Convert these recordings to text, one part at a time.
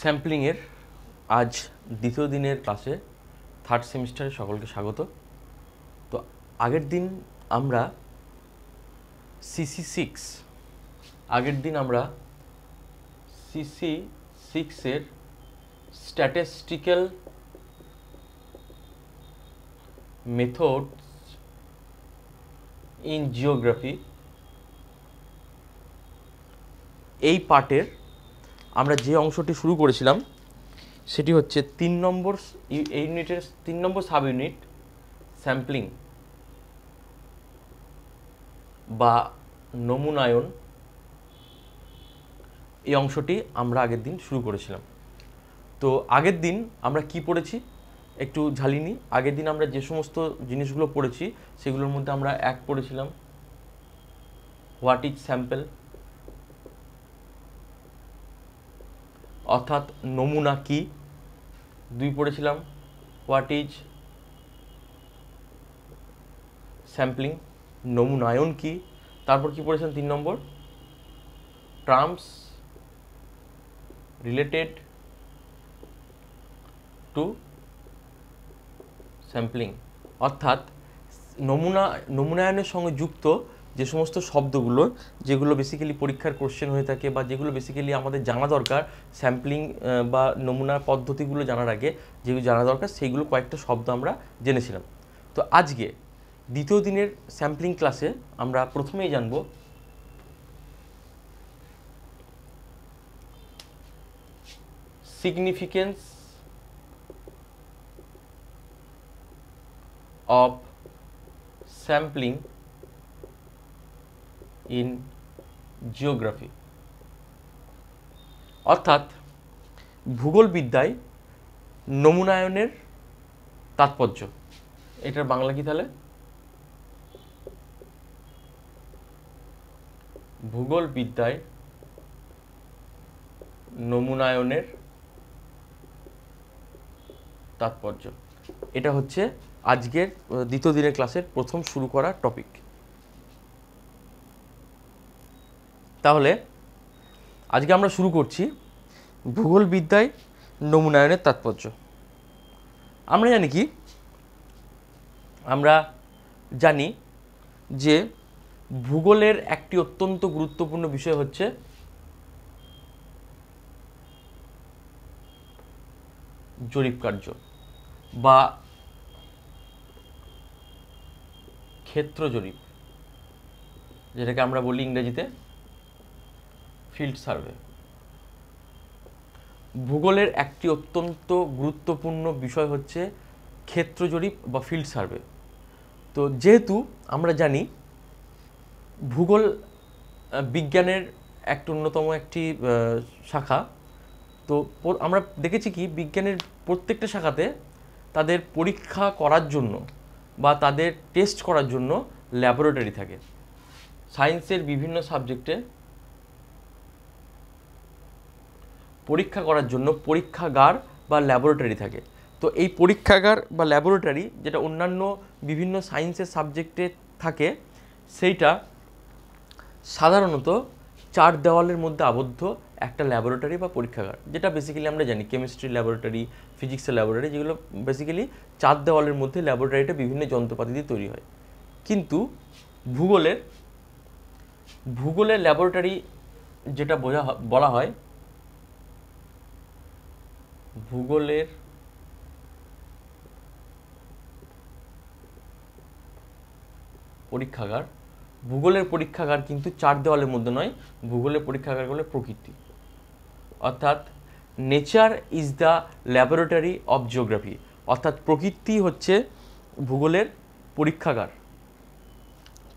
স্যাম্পলিংয়ের আজ দ্বিতীয় দিনের ক্লাসে থার্ড সেমিস্টারে সকলকে স্বাগত তো আগের দিন আমরা সিসি সিক্স আগের দিন আমরা সিসি সিক্সের স্ট্যাটিস্টিক্যাল মেথড ইন জিওগ্রাফি এই পার্টের আমরা যে অংশটি শুরু করেছিলাম সেটি হচ্ছে তিন নম্বর ইউনিটের তিন নম্বর সাব ইউনিট স্যাম্পলিং বা নমুনায়ন এই অংশটি আমরা আগের দিন শুরু করেছিলাম তো আগের দিন আমরা কি পড়েছি একটু ঝালিনি আগের দিন আমরা যে সমস্ত জিনিসগুলো পড়েছি সেগুলোর মধ্যে আমরা এক পড়েছিলাম হোয়াট ইজ স্যাম্পেল অর্থাৎ নমুনা কি দুই পড়েছিলাম হোয়াট ইজ স্যাম্পলিং নমুনায়ন কি তারপর কি পড়েছেন তিন নম্বর টার্মস রিলেটেড টু স্যাম্পলিং অর্থাৎ নমুনা নমুনায়নের সঙ্গে যুক্ত যে সমস্ত শব্দগুলো যেগুলো বেসিক্যালি পরীক্ষার কোশ্চেন হয়ে থাকে বা যেগুলো বেসিক্যালি আমাদের জানা দরকার স্যাম্পলিং বা নমুনার পদ্ধতিগুলো জানার আগে যেগুলো জানা দরকার সেইগুলো কয়েকটা শব্দ আমরা জেনেছিলাম তো আজকে দ্বিতীয় দিনের স্যাম্পলিং ক্লাসে আমরা প্রথমেই জানব significance of sampling in geography অর্থাৎ ভূগোলবিদ্যায় নমুনায়নের তাৎপর্য এটার বাংলা কি তাহলে ভূগোল বিদ্যায় নমুনায়নের তাৎপর্য এটা হচ্ছে আজকের দ্বিতীয় দিনের ক্লাসের প্রথম শুরু করা টপিক তাহলে আজকে আমরা শুরু করছি ভূগোল বিদ্যায় নমুনায়নের তাৎপর্য আমরা জানি কি আমরা জানি যে ভূগোলের একটি অত্যন্ত গুরুত্বপূর্ণ বিষয় হচ্ছে জরিপ কার্য বা ক্ষেত্র জরিপ যেটাকে আমরা বলি ইংরেজিতে ফিল্ড সার্ভে ভূগোলের একটি অত্যন্ত গুরুত্বপূর্ণ বিষয় হচ্ছে ক্ষেত্র জরিপ বা ফিল্ড সার্ভে তো যেহেতু আমরা জানি ভূগোল বিজ্ঞানের একটি অন্যতম একটি শাখা তো আমরা দেখেছি কি বিজ্ঞানের প্রত্যেকটা শাখাতে তাদের পরীক্ষা করার জন্য বা তাদের টেস্ট করার জন্য ল্যাবরেটরি থাকে সায়েন্সের বিভিন্ন সাবজেক্টে পরীক্ষা করার জন্য পরীক্ষাগার বা ল্যাবরেটরি থাকে তো এই পরীক্ষাগার বা ল্যাবরেটরি যেটা অন্যান্য বিভিন্ন সায়েন্সের সাবজেক্টে থাকে সেইটা সাধারণত চার দেওয়ালের মধ্যে আবদ্ধ একটা ল্যাবরেটরি বা পরীক্ষাগার যেটা বেসিক্যালি আমরা জানি কেমিস্ট্রি ল্যাবরেটরি ফিজিক্সের ল্যাবরেটরি যেগুলো বেসিক্যালি চার দেওয়ালের মধ্যে ল্যাবরেটরিটা বিভিন্ন যন্ত্রপাতি দিয়ে তৈরি হয় কিন্তু ভূগোলের ভূগোলের ল্যাবরেটরি যেটা বোঝা বলা হয় ভূগোলের পরীক্ষাগার ভূগোলের পরীক্ষাগার কিন্তু চার দেওয়ালের মধ্যে নয় ভূগোলের পরীক্ষাগার হলো প্রকৃতি অর্থাৎ nature is the laboratory of geography অর্থাৎ প্রকৃতি হচ্ছে ভূগোলের পরীক্ষাগার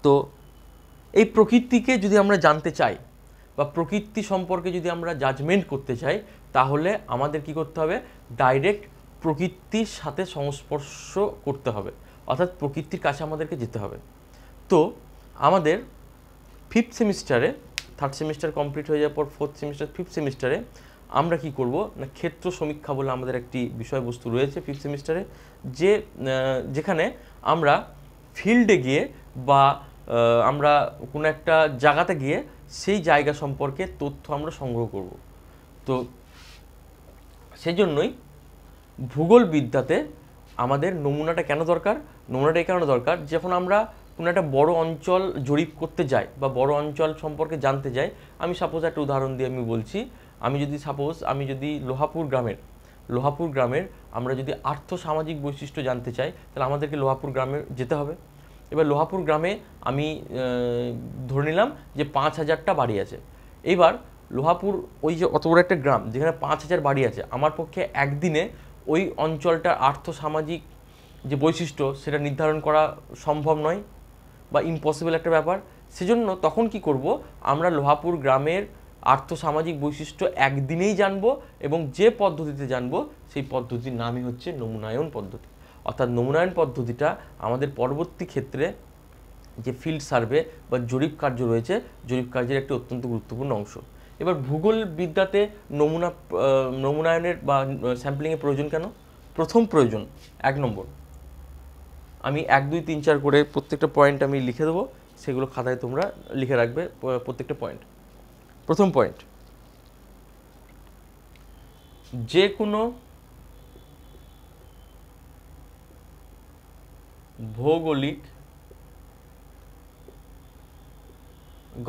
তো এই প্রকৃতিকে যদি আমরা জানতে চাই বা প্রকৃতি সম্পর্কে যদি আমরা জাজমেন্ট করতে চাই তাহলে আমাদের কি করতে হবে ডাইরেক্ট প্রকৃতির সাথে সংস্পর্শ করতে হবে অর্থাৎ প্রকৃতির কাছে আমাদেরকে যেতে হবে তো আমাদের ফিফথ সেমিস্টারে থার্ড সেমিস্টার কমপ্লিট হয়ে যাওয়ার পর ফোর্থ সেমিস্টার ফিফথ সেমিস্টারে আমরা কি করব না ক্ষেত্র সমীক্ষা বলে আমাদের একটি বিষয়বস্তু রয়েছে ফিফথ সেমিস্টারে যে যেখানে আমরা ফিল্ডে গিয়ে বা আমরা কোনো একটা জায়গাতে গিয়ে সেই জায়গা সম্পর্কে তথ্য আমরা সংগ্রহ করব তো সেজন্যই ভূগোল বিদ্যাতে আমাদের নমুনাটা কেন দরকার নমুনাটা এই কারণে দরকার যখন আমরা কোনো একটা বড় অঞ্চল জরিপ করতে যাই বা বড় অঞ্চল সম্পর্কে জানতে যাই আমি সাপোজ একটা উদাহরণ দিয়ে আমি বলছি আমি যদি সাপোজ আমি যদি লোহাপুর গ্রামের লোহাপুর গ্রামের আমরা যদি আর্থ সামাজিক বৈশিষ্ট্য জানতে চাই তাহলে আমাদেরকে লোহাপুর গ্রামে যেতে হবে এবার লোহাপুর গ্রামে আমি ধরে নিলাম যে পাঁচ হাজারটা বাড়ি আছে এবার লোহাপুর ওই যে অত বড় একটা গ্রাম যেখানে পাঁচ হাজার বাড়ি আছে আমার পক্ষে একদিনে ওই অঞ্চলটার আর্থসামাজিক যে বৈশিষ্ট্য সেটা নির্ধারণ করা সম্ভব নয় বা ইম্পসিবল একটা ব্যাপার সেজন্য তখন কি করব আমরা লোহাপুর গ্রামের আর্থসামাজিক বৈশিষ্ট্য একদিনেই জানব এবং যে পদ্ধতিতে জানব সেই পদ্ধতির নামই হচ্ছে নমুনায়ন পদ্ধতি অর্থাৎ নমুনায়ন পদ্ধতিটা আমাদের পরবর্তী ক্ষেত্রে যে ফিল্ড সার্ভে বা জরিপ কার্য রয়েছে জরিপ কার্যের একটি অত্যন্ত গুরুত্বপূর্ণ অংশ এবার ভূগোল বিদ্যাতে নমুনা নমুনায়নের বা স্যাম্পলিংয়ের প্রয়োজন কেন প্রথম প্রয়োজন এক নম্বর আমি এক দুই তিন চার করে প্রত্যেকটা পয়েন্ট আমি লিখে দেবো সেগুলো খাতায় তোমরা লিখে রাখবে প্রত্যেকটা পয়েন্ট প্রথম পয়েন্ট যে কোনো ভৌগোলিক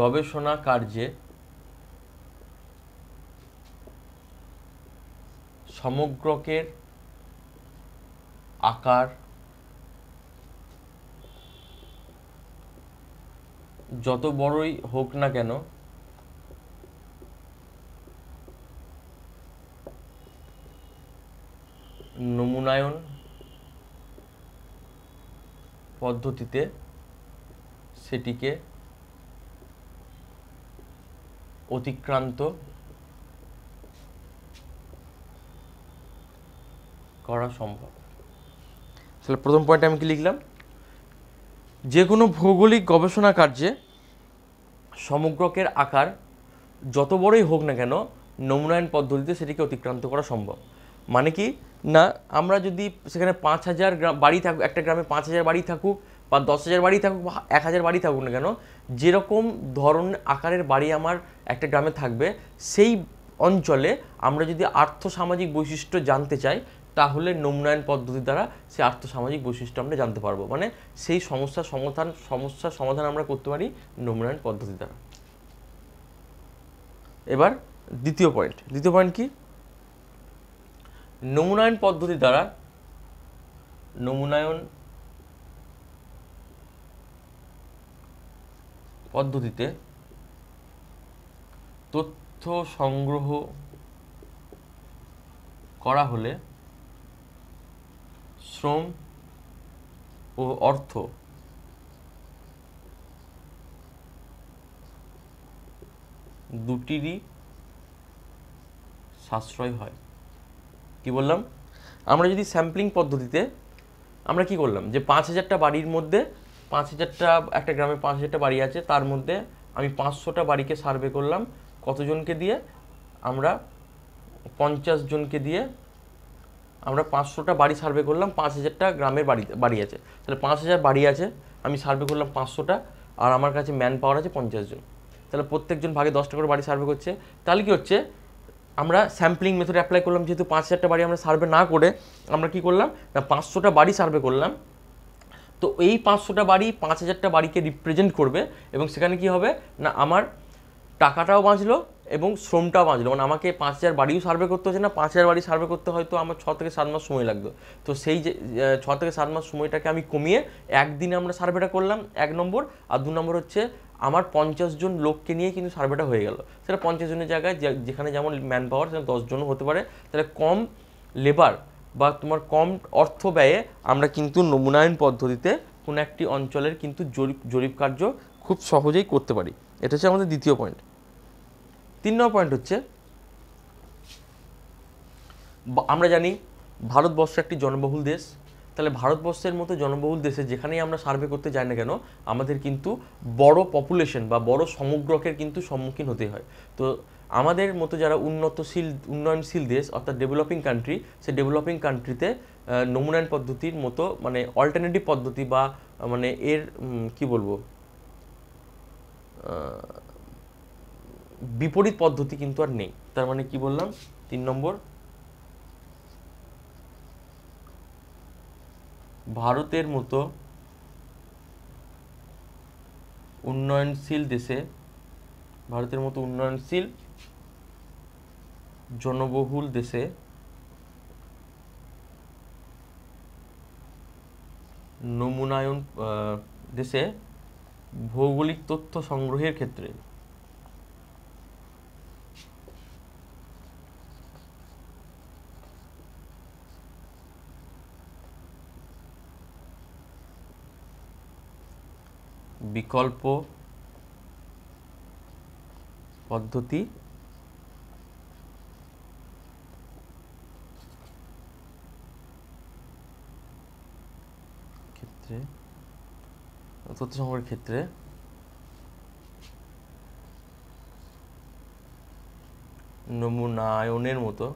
গবেষণা কার্যে সমগ্রকের আকার যত বড়ই হোক না কেন নমুনায়ন পদ্ধতিতে সেটিকে অতিক্রান্ত করা সম্ভব তাহলে প্রথম পয়েন্ট আমি কি লিখলাম যে কোনো ভৌগোলিক গবেষণা কার্যে সমগ্রকের আকার যত বড়ই হোক না কেন নমুনায়ন পদ্ধতিতে সেটিকে অতিক্রান্ত করা সম্ভব মানে কি না আমরা যদি সেখানে পাঁচ হাজার বাড়ি থাকুক একটা গ্রামে পাঁচ হাজার বাড়ি থাকুক বা দশ হাজার বাড়ি থাকুক বা এক হাজার বাড়ি থাকুক না কেন যেরকম ধরনের আকারের বাড়ি আমার একটা গ্রামে থাকবে সেই অঞ্চলে আমরা যদি আর্থ সামাজিক বৈশিষ্ট্য জানতে চাই তাহলে নমুনায়ন পদ্ধতি দ্বারা সেই আর্থসামাজিক বৈশিষ্ট্য আমরা জানতে পারবো মানে সেই সমস্যার সমাধান সমস্যার সমাধান আমরা করতে পারি নমুনায়ন পদ্ধতি দ্বারা এবার দ্বিতীয় পয়েন্ট দ্বিতীয় পয়েন্ট কি নমুনায়ন পদ্ধতি দ্বারা নমুনায়ন পদ্ধতিতে তথ্য সংগ্রহ করা হলে শ্রম ও অর্থ দুটিরই সাশ্রয় হয় কি বললাম আমরা যদি স্যাম্পলিং পদ্ধতিতে আমরা কি করলাম যে পাঁচ হাজারটা বাড়ির মধ্যে পাঁচ হাজারটা একটা গ্রামে পাঁচ হাজারটা বাড়ি আছে তার মধ্যে আমি পাঁচশোটা বাড়িকে সার্ভে করলাম কতজনকে দিয়ে আমরা পঞ্চাশ জনকে দিয়ে আমরা পাঁচশোটা বাড়ি সার্ভে করলাম পাঁচ হাজারটা গ্রামের বাড়ি বাড়ি আছে তাহলে পাঁচ হাজার বাড়ি আছে আমি সার্ভে করলাম পাঁচশোটা আর আমার কাছে ম্যান পাওয়ার আছে পঞ্চাশ জন তাহলে প্রত্যেকজন ভাগে দশটা করে বাড়ি সার্ভে করছে তাহলে কী হচ্ছে আমরা স্যাম্পলিং মেথড অ্যাপ্লাই করলাম যেহেতু পাঁচ হাজারটা বাড়ি আমরা সার্ভে না করে আমরা কি করলাম না পাঁচশোটা বাড়ি সার্ভে করলাম তো এই পাঁচশোটা বাড়ি পাঁচ হাজারটা বাড়িকে রিপ্রেজেন্ট করবে এবং সেখানে কি হবে না আমার টাকাটাও বাঁচলো এবং শ্রমটাও বাঁচলো মানে আমাকে পাঁচ হাজার বাড়িও সার্ভে করতে হচ্ছে না পাঁচ হাজার বাড়ি সার্ভে করতে হয়তো আমার ছ থেকে সাত মাস সময় লাগতো তো সেই যে ছ থেকে সাত মাস সময়টাকে আমি কমিয়ে একদিনে আমরা সার্ভেটা করলাম এক নম্বর আর দু নম্বর হচ্ছে আমার পঞ্চাশ জন লোককে নিয়ে কিন্তু সার্ভেটা হয়ে গেল সেটা পঞ্চাশ জনের জায়গায় যেখানে যেমন ম্যান পাওয়ার সেটা দশজনও হতে পারে তাহলে কম লেবার বা তোমার কম অর্থ ব্যয়ে আমরা কিন্তু নমুনায়ন পদ্ধতিতে কোনো একটি অঞ্চলের কিন্তু জরিপ জরিপ কার্য খুব সহজেই করতে পারি এটা হচ্ছে আমাদের দ্বিতীয় পয়েন্ট তিন নম্বর পয়েন্ট হচ্ছে আমরা জানি ভারতবর্ষ একটি জনবহুল দেশ তাহলে ভারতবর্ষের মতো জনবহুল দেশে যেখানেই আমরা সার্ভে করতে যাই না কেন আমাদের কিন্তু বড় পপুলেশন বা বড় সমগ্রকের কিন্তু সম্মুখীন হতে হয় তো আমাদের মতো যারা উন্নতশীল উন্নয়নশীল দেশ অর্থাৎ ডেভেলপিং কান্ট্রি সে ডেভেলপিং কান্ট্রিতে নমুনায়ন পদ্ধতির মতো মানে অল্টারনেটিভ পদ্ধতি বা মানে এর কি বলবো বিপরীত পদ্ধতি কিন্তু আর নেই তার মানে কি বললাম তিন নম্বর ভারতের মতো উন্নয়নশীল দেশে ভারতের মতো উন্নয়নশীল জনবহুল দেশে নমুনায়ন দেশে ভৌগোলিক তথ্য সংগ্রহের ক্ষেত্রে বিকল্প পদ্ধতি ক্ষেত্রে তথ্য সংগ্রহের ক্ষেত্রে নমুনায়নের মতো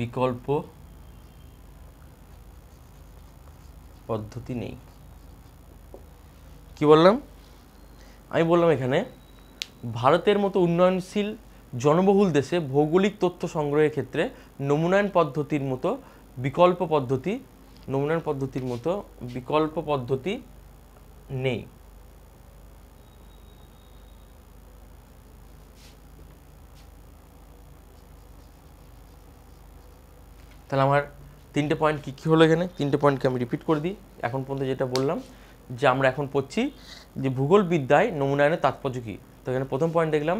বিকল্প পদ্ধতি নেই কি বললাম আমি বললাম এখানে ভারতের মতো উন্নয়নশীল জনবহুল দেশে ভৌগোলিক তথ্য সংগ্রহের ক্ষেত্রে নমুনায়ন পদ্ধতির মতো বিকল্প পদ্ধতি নমুনায়ন পদ্ধতির মতো বিকল্প পদ্ধতি নেই তাহলে আমার তিনটে পয়েন্ট কী কী হলো এখানে তিনটে পয়েন্টকে আমি রিপিট করে দিই এখন পর্যন্ত যেটা বললাম যে আমরা এখন পড়ছি যে ভূগোল বিদ্যায় নমুনায়নের তাৎপর্য কী তো এখানে প্রথম পয়েন্ট দেখলাম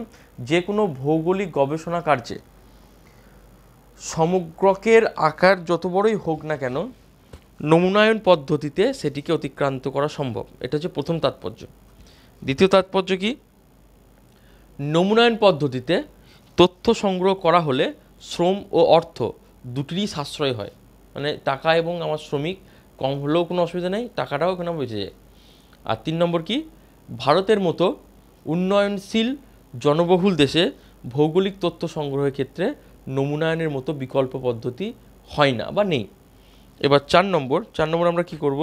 যে কোনো ভৌগোলিক গবেষণা কার্যে সমগ্রকের আকার যত বড়ই হোক না কেন নমুনায়ন পদ্ধতিতে সেটিকে অতিক্রান্ত করা সম্ভব এটা হচ্ছে প্রথম তাৎপর্য দ্বিতীয় তাৎপর্য কী নমুনায়ন পদ্ধতিতে তথ্য সংগ্রহ করা হলে শ্রম ও অর্থ দুটিরই সাশ্রয় হয় মানে টাকা এবং আমার শ্রমিক কম হলেও কোনো অসুবিধা নেই টাকাটাও এখানে বেঁচে যায় আর তিন নম্বর কি ভারতের মতো উন্নয়নশীল জনবহুল দেশে ভৌগোলিক তথ্য সংগ্রহের ক্ষেত্রে নমুনায়নের মতো বিকল্প পদ্ধতি হয় না বা নেই এবার চার নম্বর চার নম্বর আমরা কি করব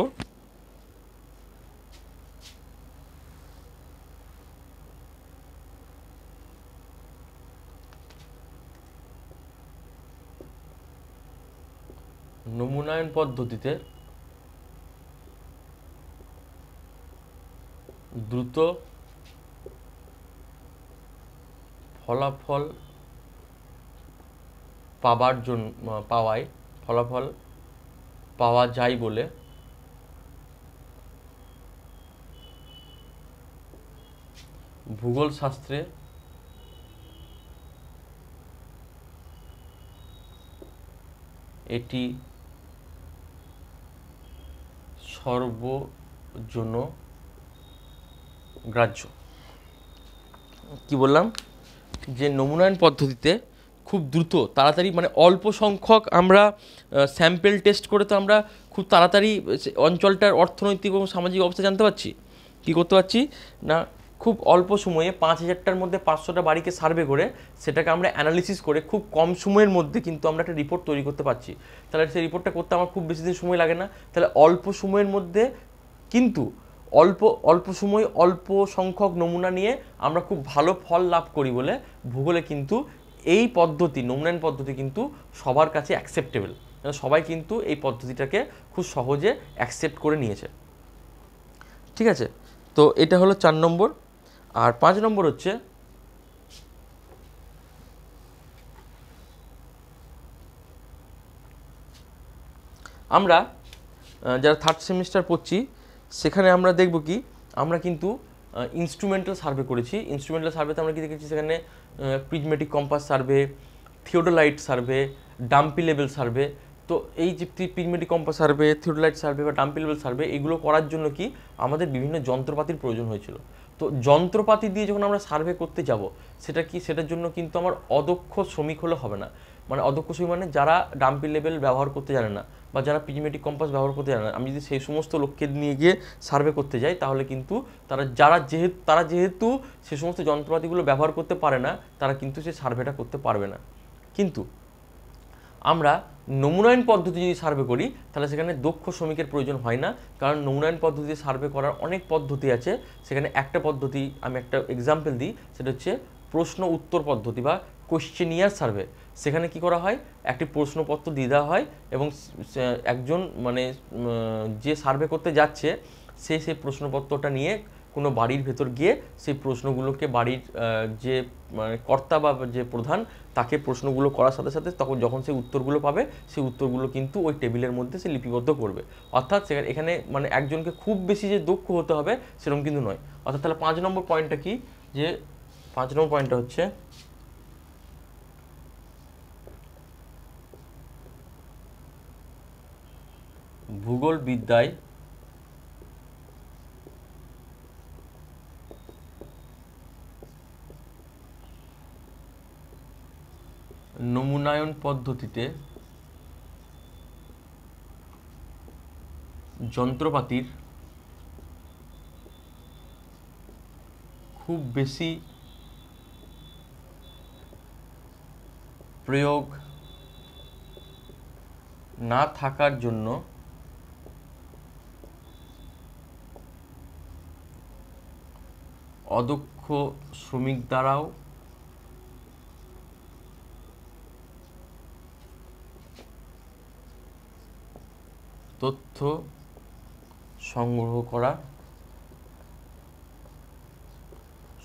নমুনায়ন পদ্ধতিতে দ্রুত ফলাফল পাবার জন্য পাওয়ায় ফলাফল পাওয়া যায় বলে ভূগোল শাস্ত্রে এটি সর্বজন গ্রাহ্য কি বললাম যে নমুনায়ন পদ্ধতিতে খুব দ্রুত তাড়াতাড়ি মানে অল্প সংখ্যক আমরা স্যাম্পেল টেস্ট করে তো আমরা খুব তাড়াতাড়ি অঞ্চলটার অর্থনৈতিক এবং সামাজিক অবস্থা জানতে পারছি কী করতে পারছি না খুব অল্প সময়ে পাঁচ হাজারটার মধ্যে পাঁচশোটা বাড়িকে সার্ভে করে সেটাকে আমরা অ্যানালিসিস করে খুব কম সময়ের মধ্যে কিন্তু আমরা একটা রিপোর্ট তৈরি করতে পারছি তাহলে সেই রিপোর্টটা করতে আমার খুব বেশি দিন সময় লাগে না তাহলে অল্প সময়ের মধ্যে কিন্তু অল্প অল্প সময় অল্প সংখ্যক নমুনা নিয়ে আমরা খুব ভালো ফল লাভ করি বলে ভূগোলে কিন্তু এই পদ্ধতি নমুনায়ন পদ্ধতি কিন্তু সবার কাছে অ্যাকসেপ্টেবল সবাই কিন্তু এই পদ্ধতিটাকে খুব সহজে অ্যাকসেপ্ট করে নিয়েছে ঠিক আছে তো এটা হলো চার নম্বর আর পাঁচ নম্বর হচ্ছে আমরা যারা থার্ড সেমিস্টার পড়ছি সেখানে আমরা দেখব কি আমরা কিন্তু ইনস্ট্রুমেন্টাল সার্ভে করেছি ইনস্ট্রুমেন্টাল সার্ভেতে আমরা কি দেখেছি সেখানে prismatic compass survey theodolite survey dumpy level survey তো এই যে prismatic compass survey theodolite survey বা ডাম্পি লেভেল সার্ভে এগুলো করার জন্য কি আমাদের বিভিন্ন যন্ত্রপাতির প্রয়োজন হয়েছিল তো যন্ত্রপাতি দিয়ে যখন আমরা সার্ভে করতে যাব সেটা কি সেটার জন্য কিন্তু আমার অদক্ষ শ্রমিক হলে হবে না মানে অদক্ষ শ্রমিক মানে যারা ডাম্পি লেভেল ব্যবহার করতে জানে না বা যারা পিজিমেটিক কম্পাস ব্যবহার করতে জানে না আমি যদি সেই সমস্ত লোককে নিয়ে গিয়ে সার্ভে করতে যাই তাহলে কিন্তু তারা যারা যেহেতু তারা যেহেতু সে সমস্ত যন্ত্রপাতিগুলো ব্যবহার করতে পারে না তারা কিন্তু সেই সার্ভেটা করতে পারবে না কিন্তু আমরা নমুনায়ন পদ্ধতি যদি সার্ভে করি তাহলে সেখানে দক্ষ শ্রমিকের প্রয়োজন হয় না কারণ নমুনায়ন পদ্ধতি সার্ভে করার অনেক পদ্ধতি আছে সেখানে একটা পদ্ধতি আমি একটা এক্সাম্পল দিই সেটা হচ্ছে প্রশ্ন উত্তর পদ্ধতি বা কোশ্চেনিয়ার সার্ভে সেখানে কি করা হয় একটি প্রশ্নপত্র দিয়ে দেওয়া হয় এবং একজন মানে যে সার্ভে করতে যাচ্ছে সে সেই প্রশ্নপত্রটা নিয়ে কোনো বাড়ির ভেতর গিয়ে সেই প্রশ্নগুলোকে বাড়ির যে মানে কর্তা বা যে প্রধান তাকে প্রশ্নগুলো করার সাথে সাথে তখন যখন সেই উত্তরগুলো পাবে সেই উত্তরগুলো কিন্তু ওই টেবিলের মধ্যে সে লিপিবদ্ধ করবে অর্থাৎ সেখানে এখানে মানে একজনকে খুব বেশি যে দক্ষ হতে হবে সেরকম কিন্তু নয় অর্থাৎ তাহলে পাঁচ নম্বর পয়েন্টটা কি যে পাঁচ নম্বর পয়েন্টটা হচ্ছে ভূগোল বিদ্যায় নমুনায়ন পদ্ধতিতে যন্ত্রপাতির খুব বেশি প্রয়োগ না থাকার জন্য অদক্ষ শ্রমিক দ্বারাও তথ্য সংগ্রহ করা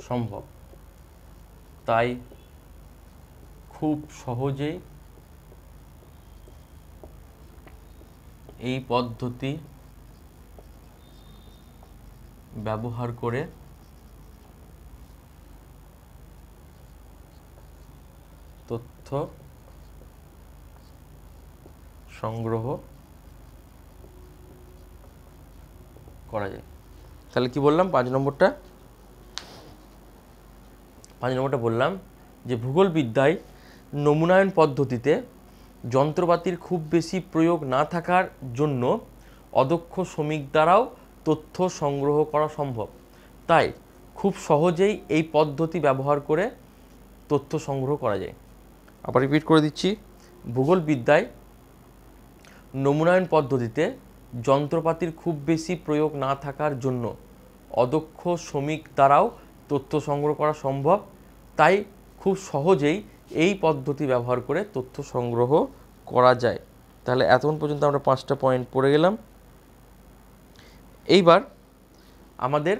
সম্ভব তাই খুব সহজেই এই পদ্ধতি ব্যবহার করে তথ্য সংগ্রহ করা যায় তাহলে কি বললাম পাঁচ নম্বরটা পাঁচ নম্বরটা বললাম যে ভূগোল বিদ্যায় নমুনায়ন পদ্ধতিতে যন্ত্রপাতির খুব বেশি প্রয়োগ না থাকার জন্য অদক্ষ শ্রমিক দ্বারাও তথ্য সংগ্রহ করা সম্ভব তাই খুব সহজেই এই পদ্ধতি ব্যবহার করে তথ্য সংগ্রহ করা যায় আবার রিপিট করে দিচ্ছি ভূগোল বিদ্যায় নমুনায়ন পদ্ধতিতে যন্ত্রপাতির খুব বেশি প্রয়োগ না থাকার জন্য অদক্ষ শ্রমিক দ্বারাও তথ্য সংগ্রহ করা সম্ভব তাই খুব সহজেই এই পদ্ধতি ব্যবহার করে তথ্য সংগ্রহ করা যায় তাহলে এতক্ষণ পর্যন্ত আমরা পাঁচটা পয়েন্ট পড়ে গেলাম এইবার আমাদের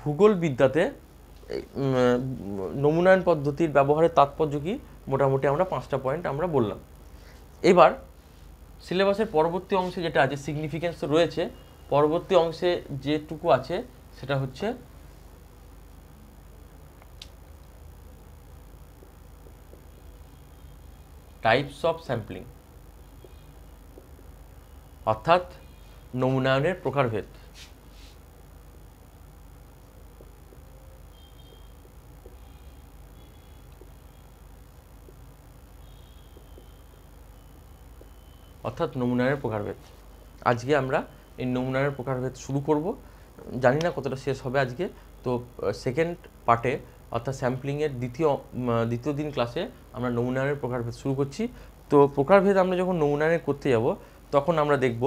ভূগোল বিদ্যাতে নমুনায়ন পদ্ধতির ব্যবহারের তাৎপর্য কী মোটামুটি আমরা পাঁচটা পয়েন্ট আমরা বললাম এবার সিলেবাসের পরবর্তী অংশে যেটা আছে সিগনিফিকেন্স রয়েছে পরবর্তী অংশে যেটুকু আছে সেটা হচ্ছে টাইপস অফ স্যাম্পলিং অর্থাৎ নমুনায়নের প্রকারভেদ অর্থাৎ নমুনায়ের প্রকারভেদ আজকে আমরা এই নমুনায়ের প্রকারভেদ শুরু করব জানি না কতটা শেষ হবে আজকে তো সেকেন্ড পার্টে অর্থাৎ স্যাম্পলিংয়ের দ্বিতীয় দ্বিতীয় দিন ক্লাসে আমরা নমুনায়ের প্রকারভেদ শুরু করছি তো প্রকারভেদ আমরা যখন নমুনায়ের করতে যাব তখন আমরা দেখব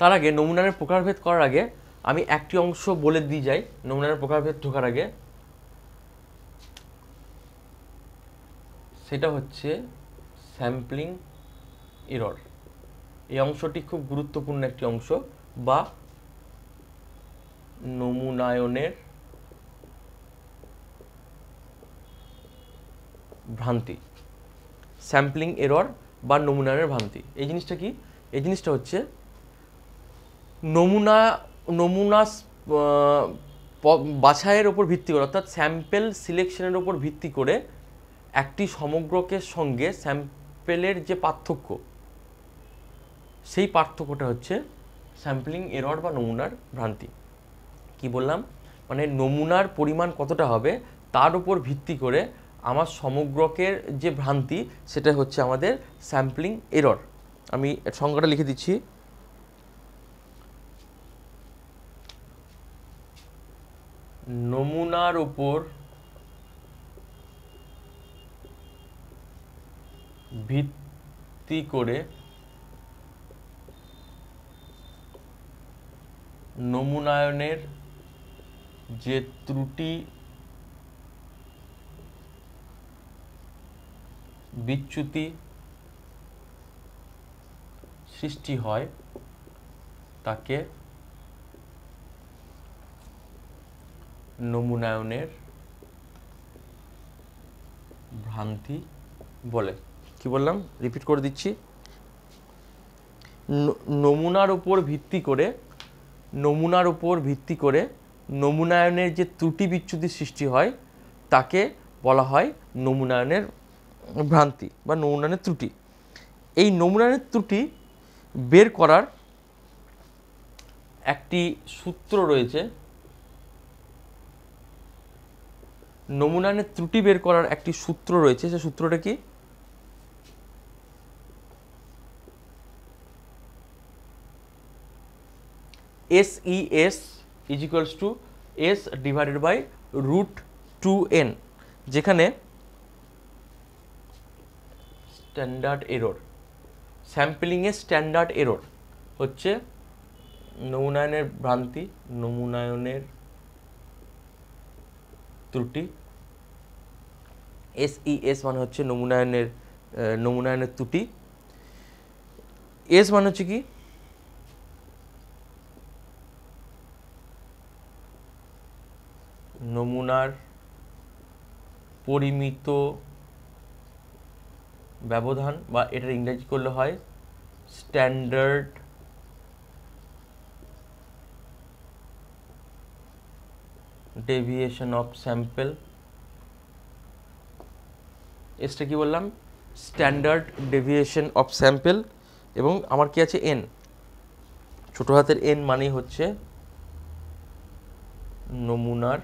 তার আগে নমুনায়ের প্রকারভেদ করার আগে আমি একটি অংশ বলে দিয়ে যাই নমুনায়ের প্রকারভেদ ঢোকার আগে সেটা হচ্ছে স্যাম্পলিং এরর এই অংশটি খুব গুরুত্বপূর্ণ একটি অংশ বা নমুনায়নের ভ্রান্তি স্যাম্পলিং এরর বা নমুনায়নের ভ্রান্তি এই জিনিসটা কি এই জিনিসটা হচ্ছে নমুনা নমুনা বাছাইয়ের ওপর ভিত্তি করে অর্থাৎ স্যাম্পেল সিলেকশনের ওপর ভিত্তি করে একটি সমগ্রকে সঙ্গে স্যাম্প স্যাম্পেলের যে পার্থক্য সেই পার্থক্যটা হচ্ছে স্যাম্পলিং এরর বা নমুনার ভ্রান্তি কি বললাম মানে নমুনার পরিমাণ কতটা হবে তার উপর ভিত্তি করে আমার সমগ্রকের যে ভ্রান্তি সেটা হচ্ছে আমাদের স্যাম্পলিং এরর আমি সংখ্যাটা লিখে দিচ্ছি নমুনার উপর ভিত্তি করে নমুনায়নের যে ত্রুটি বিচ্যুতি সৃষ্টি হয় তাকে নমুনায়নের ভ্রান্তি বলে কি বললাম রিপিট করে দিচ্ছি নমুনার ওপর ভিত্তি করে নমুনার ওপর ভিত্তি করে নমুনায়নের যে ত্রুটি বিচ্ছুতির সৃষ্টি হয় তাকে বলা হয় নমুনায়নের ভ্রান্তি বা নমুনায়নের ত্রুটি এই নমুনায়নের ত্রুটি বের করার একটি সূত্র রয়েছে নমুনায়নের ত্রুটি বের করার একটি সূত্র রয়েছে সে সূত্রটা কি ses = s / √2n যেখানে স্ট্যান্ডার্ড এরর স্যাম্পলিং এর স্ট্যান্ডার্ড এরর হচ্ছে নমুনাণের ভ্রান্তি নমুনাণের ত্রুটি ses মানে হচ্ছে নমুনাণের নমুনাণের ত্রুটি s মানে হচ্ছে কি নমুনার পরিমিত ব্যবধান বা এটার ইংরেজি করলে হয় স্ট্যান্ডার্ড ডেভিয়েশন অফ স্যাম্পেল এসটা কি বললাম স্ট্যান্ডার্ড ডেভিয়েশন অফ স্যাম্পেল এবং আমার কি আছে এন ছোটো হাতের এন মানেই হচ্ছে নমুনার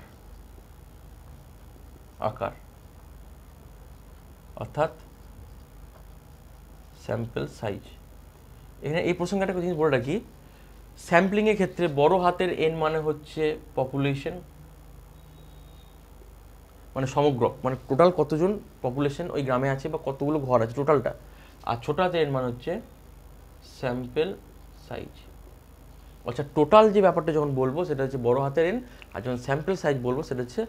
আকার অর্থাৎ স্যাম্পেল সাইজ এখানে এই প্রসঙ্গে একটা জিনিস বলে রাখি স্যাম্পলিংয়ের ক্ষেত্রে বড় হাতের এন মানে হচ্ছে পপুলেশন মানে সমগ্র মানে টোটাল কতজন পপুলেশন ওই গ্রামে আছে বা কতগুলো ঘর আছে টোটালটা আর ছোট হাতের এন মানে হচ্ছে স্যাম্পেল সাইজ আচ্ছা টোটাল যে ব্যাপারটা যখন বলবো সেটা হচ্ছে বড় হাতের এন আর যখন স্যাম্পল সাইজ বলবো সেটা হচ্ছে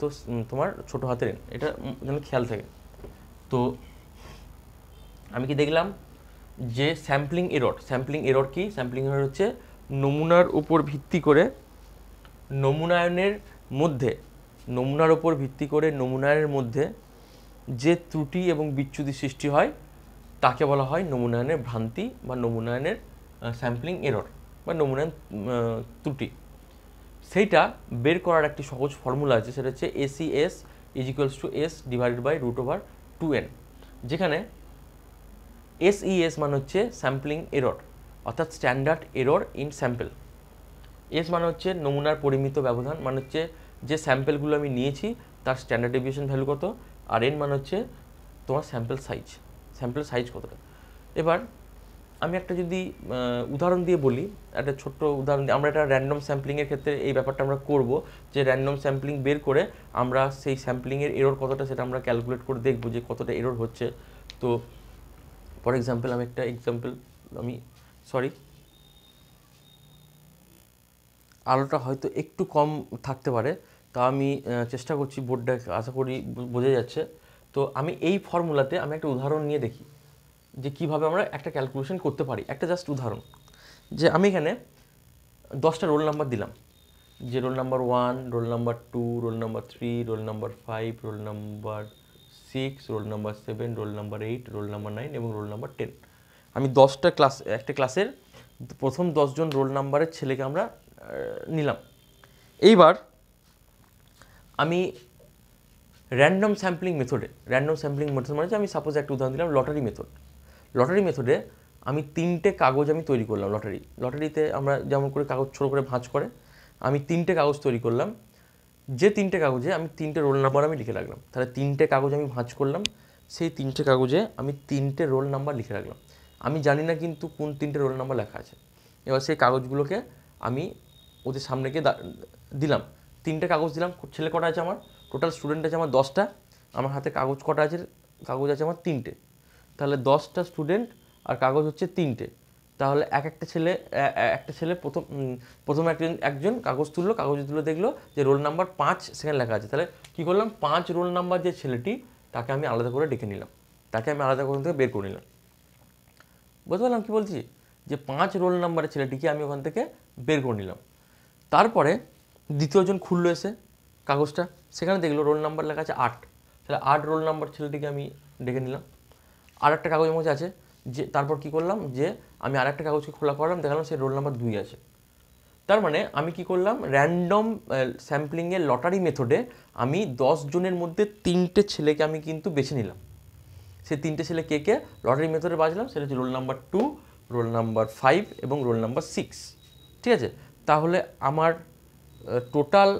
তো তোমার ছোট হাতের এন এটা যেন খেয়াল থাকে তো আমি কি দেখলাম যে স্যাম্পলিং এরর স্যাম্পলিং এরর কি স্যাম্পলিং এরর হচ্ছে নমুনার উপর ভিত্তি করে নমুনায়নের মধ্যে নমুনার উপর ভিত্তি করে নমুনায়নের মধ্যে যে ত্রুটি এবং বিচ্যুতি সৃষ্টি হয় তাকে বলা হয় নমুনায়নের ভ্রান্তি বা নমুনায়নের স্যাম্পলিং এরর বা নমুনায়ন ত্রুটি সেইটা বের করার একটি সহজ ফর্মুলা আছে সেটা হচ্ছে S E S is equals to S divided by root over two N যেখানে এস e মানে হচ্ছে স্যাম্পলিং এরর অর্থাৎ standard error in sample S মানে হচ্ছে নমুনার পরিমিত ব্যবধান মানে হচ্ছে যে স্যাম্পেলগুলো আমি নিয়েছি তার স্ট্যান্ডার্ড ডেভিয়েশন ভ্যালু কত আর এন মানে হচ্ছে তোমার স্যাম্পেল সাইজ স্যাম্পেল সাইজ কতটা এবার আমি একটা যদি উদাহরণ দিয়ে বলি একটা ছোট্ট উদাহরণ দিয়ে আমরা একটা র্যান্ডম স্যাম্পলিংয়ের ক্ষেত্রে এই ব্যাপারটা আমরা করব যে র্যান্ডম স্যাম্পলিং বের করে আমরা সেই স্যাম্পলিংয়ের এরর কতটা সেটা আমরা ক্যালকুলেট করে দেখব যে কতটা এরর হচ্ছে তো ফর এক্সাম্পল আমি একটা এক্সাম্পল আমি সরি আলোটা হয়তো একটু কম থাকতে পারে তা আমি চেষ্টা করছি বোর্ডটা আশা করি বোঝা যাচ্ছে তো আমি এই ফর্মুলাতে আমি একটা উদাহরণ নিয়ে দেখি যে কিভাবে আমরা একটা ক্যালকুলেশন করতে পারি একটা জাস্ট উদাহরণ যে আমি এখানে দশটা রোল নাম্বার দিলাম যে roll number one roll number two roll number three roll number five roll number six roll number seven roll number eight roll number nine এবং রোল নাম্বার টেন আমি দশটা ক্লাস একটা ক্লাসের প্রথম দশজন রোল নাম্বারের ছেলেকে আমরা নিলাম এইবার আমি র্যান্ডম স্যাম্পলিং মেথডে র্যান্ডম স্যাম্পলিং মেথড মানে আমি সাপোজ একটা উদাহরণ দিলাম লটারি মেথড লটারি মেথডে আমি তিনটে কাগজ আমি তৈরি করলাম লটারি লটারিতে আমরা যেমন করে কাগজ ছোটো করে ভাঁজ করে আমি তিনটে কাগজ তৈরি করলাম যে তিনটে কাগজে আমি তিনটে রোল নাম্বার আমি লিখে রাখলাম তাহলে তিনটে কাগজ আমি ভাঁজ করলাম সেই তিনটে কাগজে আমি তিনটে রোল নাম্বার লিখে রাখলাম আমি জানি না কিন্তু কোন তিনটে রোল নাম্বার লেখা আছে এবার সেই কাগজগুলোকে আমি ওদের সামনে গিয়ে দিলাম তিনটে কাগজ দিলাম ছেলে কটা আছে আমার টোটাল স্টুডেন্ট আছে আমার দশটা আমার হাতে কাগজ কটা আছে কাগজ আছে আমার তিনটে তাহলে দশটা স্টুডেন্ট আর কাগজ হচ্ছে তিনটে তাহলে এক একটা ছেলে একটা ছেলে প্রথম প্রথম একজন একজন কাগজ তুললো কাগজ তুলে দেখলো যে রোল নাম্বার পাঁচ সেখানে লেখা আছে তাহলে কী করলাম পাঁচ রোল নাম্বার যে ছেলেটি তাকে আমি আলাদা করে ডেকে নিলাম তাকে আমি আলাদা করে থেকে বের করে নিলাম বুঝতে পারলাম কী বলছি যে পাঁচ রোল নাম্বারের ছেলেটিকে আমি ওখান থেকে বের করে নিলাম তারপরে দ্বিতীয়জন খুললো এসে কাগজটা সেখানে দেখলো রোল নাম্বার লেখা আছে আট তাহলে আট রোল নাম্বার ছেলেটিকে আমি ডেকে নিলাম আর একটা কাগজের মধ্যে আছে যে তারপর কি করলাম যে আমি আর একটা কাগজকে খোলা করলাম দেখালাম সেই রোল নাম্বার দুই আছে তার মানে আমি কি করলাম র্যান্ডম স্যাম্পলিংয়ের লটারি মেথডে আমি দশ জনের মধ্যে তিনটে ছেলেকে আমি কিন্তু বেছে নিলাম সেই তিনটে ছেলে কে কে লটারি মেথডে বাজলাম সেটা হচ্ছে roll number two roll number five এবং রোল নাম্বার সিক্স ঠিক আছে তাহলে আমার টোটাল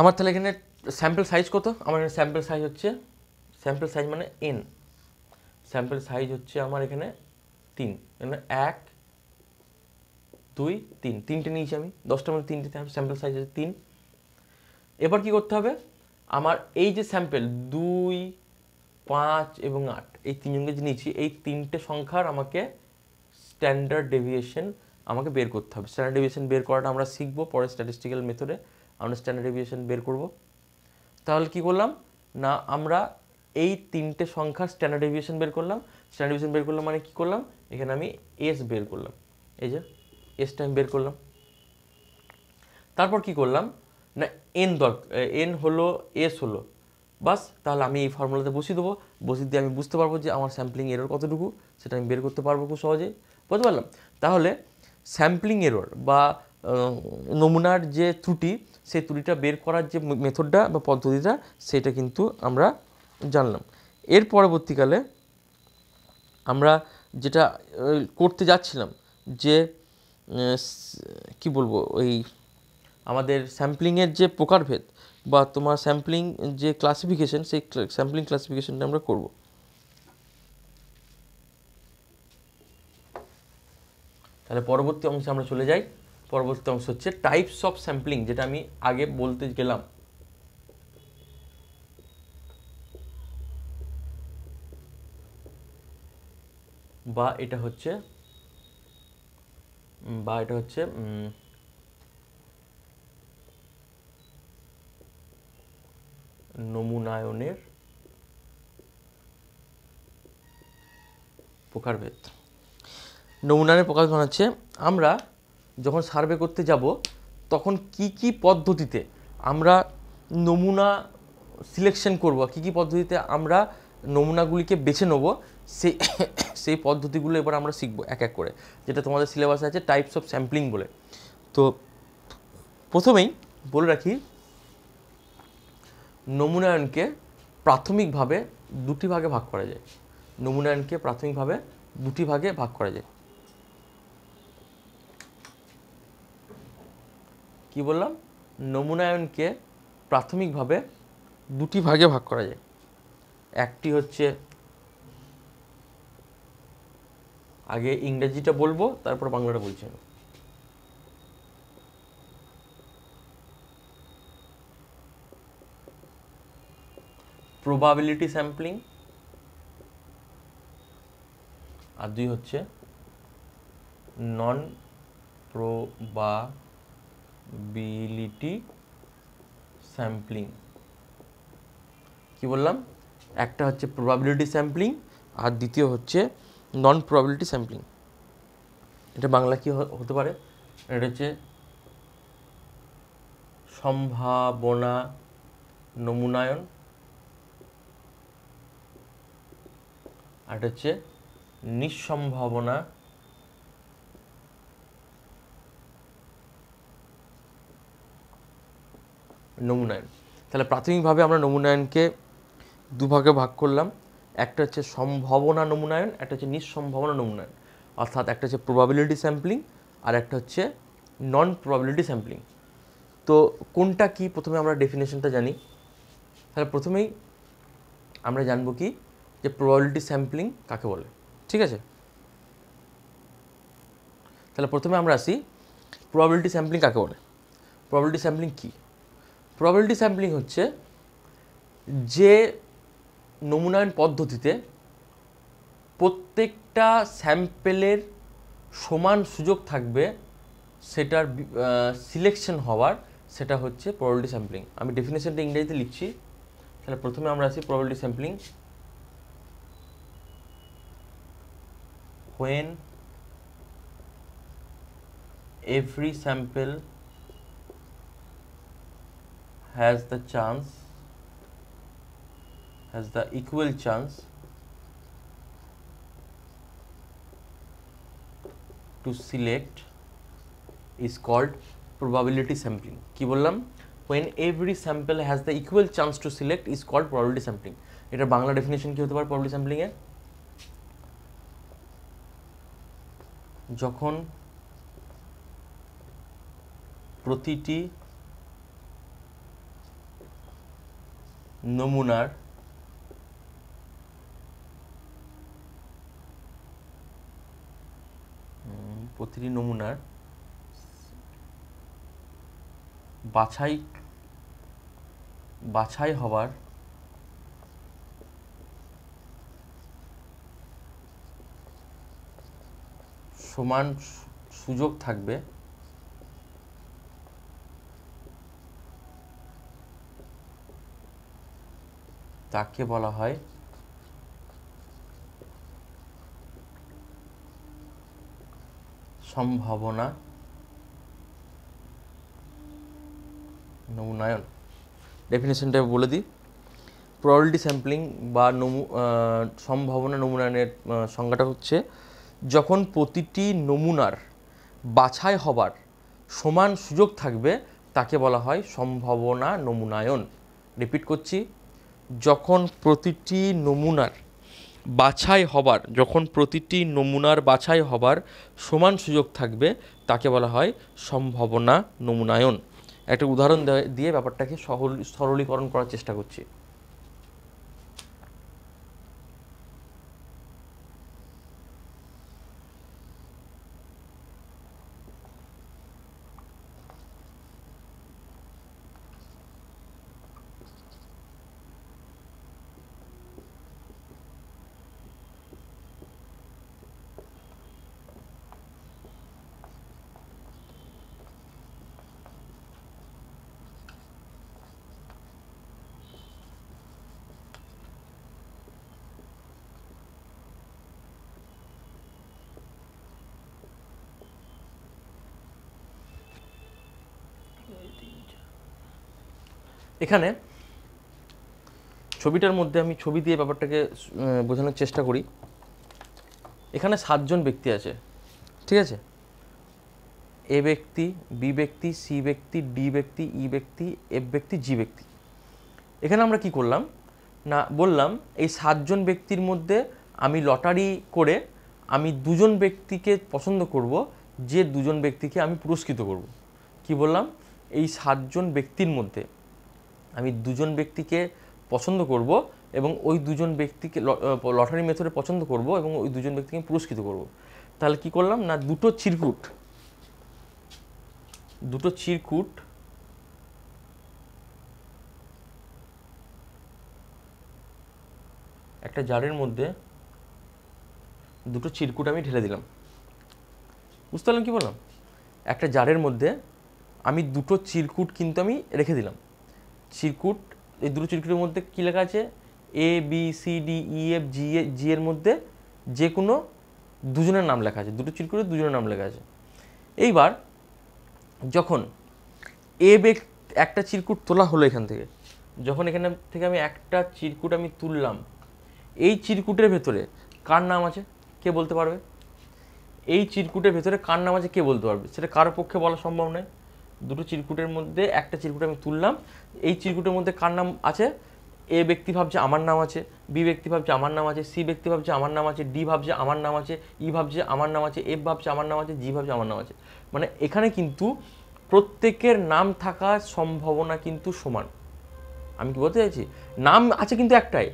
আমার তাহলে এখানে স্যাম্পল সাইজ কত আমার এখানে স্যাম্পল সাইজ হচ্ছে স্যাম্পল সাইজ মানে এন স্যাম্পল সাইজ হচ্ছে আমার এখানে তিন এখানে এক দুই তিন তিনটে নিয়েছি আমি দশটা মানে তিনটে স্যাম্পল সাইজ হচ্ছে তিন এবার কি করতে হবে আমার এই যে স্যাম্পেল দুই পাঁচ এবং আট এই তিনজনকে যে নিয়েছি এই তিনটে সংখ্যার আমাকে স্ট্যান্ডার্ড ডেভিয়েশন আমাকে বের করতে হবে স্ট্যান্ডার্ড ডেভিয়েশন বের করাটা আমরা শিখবো পরে স্ট্যাটিস্টিক্যাল মেথডে আমরা স্ট্যান্ডার্ড ডেভিয়েশন বের করবো তাহলে কি করলাম না আমরা এই তিনটে সংখ্যার স্ট্যান্ডার্ড ডেভিয়েশন বের করলাম স্ট্যান্ডার্ড ডিভিশন বের করলাম মানে কি করলাম এখানে আমি এস বের করলাম এই যে এস টাইম বের করলাম তারপর কি করলাম না এন দর এন হলো এস হলো বাস তাহলে আমি এই ফর্মুলাতে বসিয়ে দেবো বসিয়ে দিয়ে আমি বুঝতে পারবো যে আমার স্যাম্পলিং এরর কতটুকু সেটা আমি বের করতে পারবো খুব সহজে বুঝতে পারলাম তাহলে স্যাম্পলিং এরর বা নমুনার যে ত্রুটি সেই তুলিটা বের করার যে মেথডটা বা পদ্ধতিটা সেটা কিন্তু আমরা জানলাম এর পরবর্তীকালে আমরা যেটা করতে যাচ্ছিলাম যে কি বলবো ওই আমাদের স্যাম্পলিংয়ের যে প্রকারভেদ বা তোমার স্যাম্পলিং যে ক্লাসিফিকেশন সেই স্যাম্পলিং ক্লাসিফিকেশনটা আমরা করব তাহলে পরবর্তী অংশে আমরা চলে যাই পরবর্তী অংশ হচ্ছে টাইপস অফ স্যাম্পলিং যেটা আমি আগে বলতে গেলাম বা এটা হচ্ছে বা এটা হচ্ছে নমুনায়নের প্রকারভেদ নমুনায়নের প্রকারভেদ মানে হচ্ছে আমরা যখন সার্ভে করতে যাব তখন কি কি পদ্ধতিতে আমরা নমুনা সিলেকশন করব কি কি পদ্ধতিতে আমরা নমুনাগুলিকে বেছে নেব সেই সেই পদ্ধতিগুলো এবার আমরা শিখব এক এক করে যেটা তোমাদের সিলেবাসে আছে টাইপস অফ স্যাম্পলিং বলে তো প্রথমেই বলে রাখি নমুনায়নকে প্রাথমিকভাবে দুটি ভাগে ভাগ করা যায় নমুনায়নকে প্রাথমিকভাবে দুটি ভাগে ভাগ করা যায় কি বললাম নমুনায়নকে প্রাথমিকভাবে দুটি ভাগে ভাগ করা যায় একটি হচ্ছে আগে ইংরেজিটা বলবো তারপর বাংলাটা বলছি আমি প্রবাবিলিটি স্যাম্পলিং আর দুই হচ্ছে নন প্রবা বিলিটি স্যাম্পলিং কি বললাম একটা হচ্ছে প্রবাবিলিটি স্যাম্পলিং আর দ্বিতীয় হচ্ছে নন প্রবাবিলিটি স্যাম্পলিং এটা বাংলা কি হতে পারে এটা হচ্ছে সম্ভাবনা নমুনায়ন আর হচ্ছে নিঃসম্ভাবনা নমুনায়ন তাহলে প্রাথমিকভাবে আমরা নমুনায়নকে দুভাগে ভাগ করলাম একটা হচ্ছে সম্ভাবনা নমুনায়ন একটা হচ্ছে নিঃসম্ভাবনা নমুনায়ন অর্থাৎ একটা হচ্ছে প্রবাবিলিটি স্যাম্পলিং আর একটা হচ্ছে নন প্রবাবিলিটি স্যাম্পলিং তো কোনটা কি প্রথমে আমরা ডেফিনেশনটা জানি তাহলে প্রথমেই আমরা জানবো কি যে প্রবাবিলিটি স্যাম্পলিং কাকে বলে ঠিক আছে তাহলে প্রথমে আমরা আসি প্রবাবিলিটি স্যাম্পলিং কাকে বলে প্রবাবিলিটি স্যাম্পলিং কী প্রবাবিলিটি স্যাম্পলিং হচ্ছে যে নমুনায়ন পদ্ধতিতে প্রত্যেকটা স্যাম্পেলের সমান সুযোগ থাকবে সেটার সিলেকশন হওয়ার সেটা হচ্ছে প্রবাবিলিটি স্যাম্পলিং আমি ডেফিনেশনটা ইংরেজিতে লিখছি তাহলে প্রথমে আমরা আসি probability sampling when every sample has the chance has the equal chance to select is called probability sampling কি বললাম when every sample has the equal chance to select is called probability sampling এটা Bangla definition কি হতে পারে problem sampling এর যখন প্রতিটি নমুনার প্রতিটি নমুনার বাছাই বাছাই হবার সমান সুযোগ থাকবে তাকে বলা হয় সম্ভাবনা নমুনায়ন ডেফিনেশনটা বলে দিই প্রবলিটি স্যাম্পলিং বা নমু সম্ভাবনা নমুনায়নের সংজ্ঞাটা হচ্ছে যখন প্রতিটি নমুনার বাছাই হবার সমান সুযোগ থাকবে তাকে বলা হয় সম্ভাবনা নমুনায়ন রিপিট করছি যখন প্রতিটি নমুনার বাছাই হবার যখন প্রতিটি নমুনার বাছাই হবার সমান সুযোগ থাকবে তাকে বলা হয় সম্ভাবনা নমুনায়ন একটা উদাহরণ দিয়ে ব্যাপারটাকে সহল সরলীকরণ করার চেষ্টা করছি এখানে ছবিটার মধ্যে আমি ছবি দিয়ে ব্যাপারটাকে বোঝানোর চেষ্টা করি এখানে সাতজন ব্যক্তি আছে ঠিক আছে এ ব্যক্তি বি ব্যক্তি সি ব্যক্তি ডি ব্যক্তি ই ব্যক্তি এফ ব্যক্তি জি ব্যক্তি এখানে আমরা কি করলাম না বললাম এই সাতজন ব্যক্তির মধ্যে আমি লটারি করে আমি দুজন ব্যক্তিকে পছন্দ করব যে দুজন ব্যক্তিকে আমি পুরস্কৃত করব কি বললাম এই সাতজন ব্যক্তির মধ্যে আমি দুজন ব্যক্তিকে পছন্দ করব এবং ওই দুজন ব্যক্তিকে লটারি মেথডে পছন্দ করব এবং ওই দুজন ব্যক্তিকে পুরস্কৃত করব তাহলে কি করলাম না দুটো চিরকুট দুটো চিরকুট একটা জারের মধ্যে দুটো চিরকুট আমি ঢেলে দিলাম বুঝতে পারলাম কী বললাম একটা জারের মধ্যে আমি দুটো চিরকুট কিন্তু আমি রেখে দিলাম চিরকুট এই দুটো চিরকুটের মধ্যে কী লেখা আছে A B C D E F G A G এর মধ্যে যে কোনো দুজনের নাম লেখা আছে দুটো চিরকুটে দুজনের নাম লেখা আছে এইবার যখন এ বেগ একটা চিরকুট তোলা হলো এখান থেকে যখন এখান থেকে আমি একটা চিরকুট আমি তুললাম এই চিরকুটের ভেতরে কার নাম আছে কে বলতে পারবে এই চিরকুটের ভেতরে কার নাম আছে কে বলতে পারবে সেটা কারোর পক্ষে বলা সম্ভব নয় দুটো চিরকুটের মধ্যে একটা চিরকুট আমি তুললাম এই চিরকুটের মধ্যে কার নাম আছে এ ব্যক্তি ভাবছে আমার নাম আছে বি ব্যক্তি ভাবছে আমার নাম আছে সি ব্যক্তি ভাবছে আমার নাম আছে ডি ভাবছে আমার নাম আছে ই ভাবছে আমার নাম আছে এফ ভাবছে আমার নাম আছে জি ভাবছে আমার নাম আছে মানে এখানে কিন্তু প্রত্যেকের নাম থাকা সম্ভাবনা কিন্তু সমান আমি কি বলতে চাইছি নাম আছে কিন্তু একটাই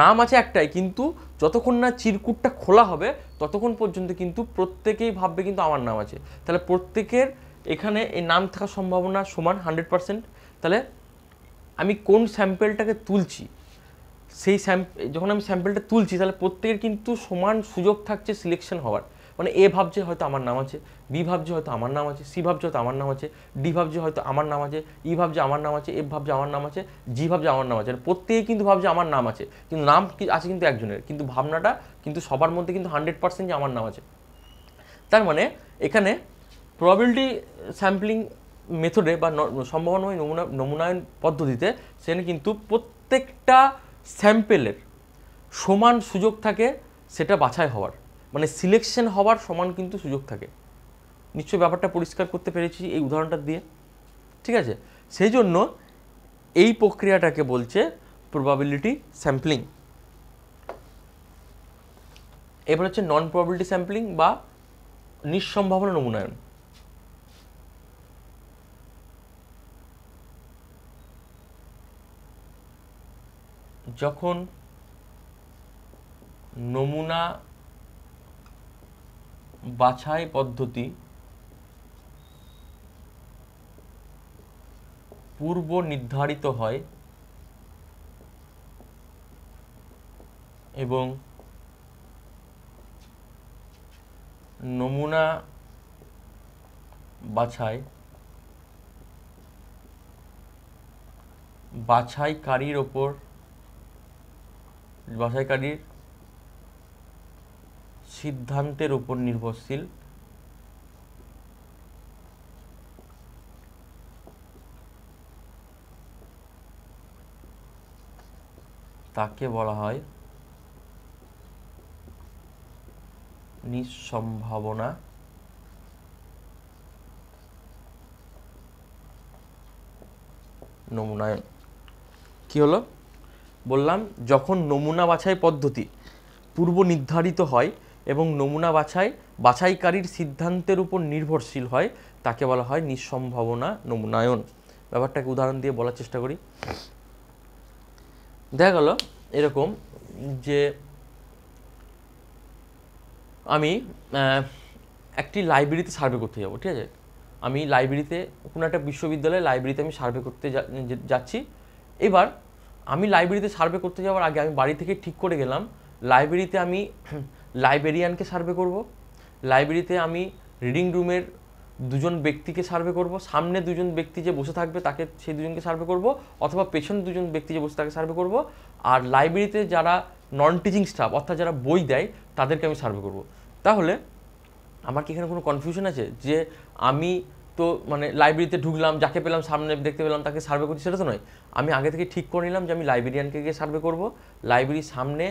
নাম আছে একটাই কিন্তু যতক্ষণ না চিরকুটটা খোলা হবে ততক্ষণ পর্যন্ত কিন্তু প্রত্যেকেই ভাববে কিন্তু আমার নাম আছে তাহলে প্রত্যেকের এখানে এই নাম থাকার সম্ভাবনা সমান হান্ড্রেড পারসেন্ট তাহলে আমি কোন স্যাম্পেলটাকে তুলছি সেই স্যাম্প যখন আমি স্যাম্পেলটা তুলছি তাহলে প্রত্যেকের কিন্তু সমান সুযোগ থাকছে সিলেকশন হওয়ার মানে এ ভাবছে হয়তো আমার নাম আছে বি ভাবছে হয়তো আমার নাম আছে সি ভাবছে হয়তো আমার নাম আছে ডি ভাবছে হয়তো আমার নাম আছে ই e ভাবছে আমার নাম আছে এফ ভাবছে আমার নাম আছে জি ভাবছে আমার নাম আছে মানে প্রত্যেকে কিন্তু ভাবছে আমার নাম আছে কিন্তু নাম আছে কিন্তু একজনের কিন্তু ভাবনাটা কিন্তু সবার মধ্যে কিন্তু হান্ড্রেড পার্সেন্ট যে আমার নাম আছে তার মানে এখানে প্রবাবিলিটি স্যাম্পলিং মেথডে বা সম্ভাবনাময় নমুনা নমুনায়ন পদ্ধতিতে সেখানে কিন্তু প্রত্যেকটা স্যাম্পেলের সমান সুযোগ থাকে সেটা বাছাই হওয়ার মানে সিলেকশন হওয়ার সমান কিন্তু সুযোগ থাকে নিশ্চয়ই ব্যাপারটা পরিষ্কার করতে পেরেছি এই উদাহরণটা দিয়ে ঠিক আছে সেই জন্য এই প্রক্রিয়াটাকে বলছে প্রবাবিলিটি স্যাম্পলিং এবার হচ্ছে নন প্রবাবিলিটি স্যাম্পলিং বা নিঃসম্ভাবনা নমুনায়ন যখন নমুনা বাছাই পদ্ধতি পূর্ব নির্ধারিত হয় এবং নমুনা বাছাই বাছাইকারীর ওপর বাছাইকারীর সিদ্ধান্তের উপর নির্ভরশীল তাকে বলা হয় নিঃসম্ভাবনা নমুনায় কি হলো বললাম যখন নমুনা বাছাই পদ্ধতি পূর্ব নির্ধারিত হয় এবং নমুনা বাছাই বাছাইকারীর সিদ্ধান্তের উপর নির্ভরশীল হয় তাকে বলা হয় নিঃসম্ভাবনা নমুনায়ন ব্যাপারটাকে উদাহরণ দিয়ে বলার চেষ্টা করি দেখা গেল এরকম যে আমি একটি লাইব্রেরিতে সার্ভে করতে যাব ঠিক আছে আমি লাইব্রেরিতে কোনো একটা বিশ্ববিদ্যালয়ে লাইব্রেরিতে আমি সার্ভে করতে যাচ্ছি এবার আমি লাইব্রেরিতে সার্ভে করতে যাওয়ার আগে আমি বাড়ি থেকে ঠিক করে গেলাম লাইব্রেরিতে আমি লাইব্রেরিয়ানকে সার্ভে করব লাইব্রেরিতে আমি রিডিং রুমের দুজন ব্যক্তিকে সার্ভে করব সামনে দুজন ব্যক্তি যে বসে থাকবে তাকে সেই দুজনকে সার্ভে করব অথবা পেছন দুজন ব্যক্তি যে বসে তাকে সার্ভে করব আর লাইব্রেরিতে যারা নন টিচিং স্টাফ অর্থাৎ যারা বই দেয় তাদেরকে আমি সার্ভে করব তাহলে আমার কি এখানে কোনো কনফিউশন আছে যে আমি তো মানে লাইব্রেরিতে ঢুকলাম যাকে পেলাম সামনে দেখতে পেলাম তাকে সার্ভে করছি সেটা তো নয় আমি আগে থেকে ঠিক করে নিলাম যে আমি লাইব্রেরিয়ানকে গিয়ে সার্ভে করব লাইব্রেরির সামনে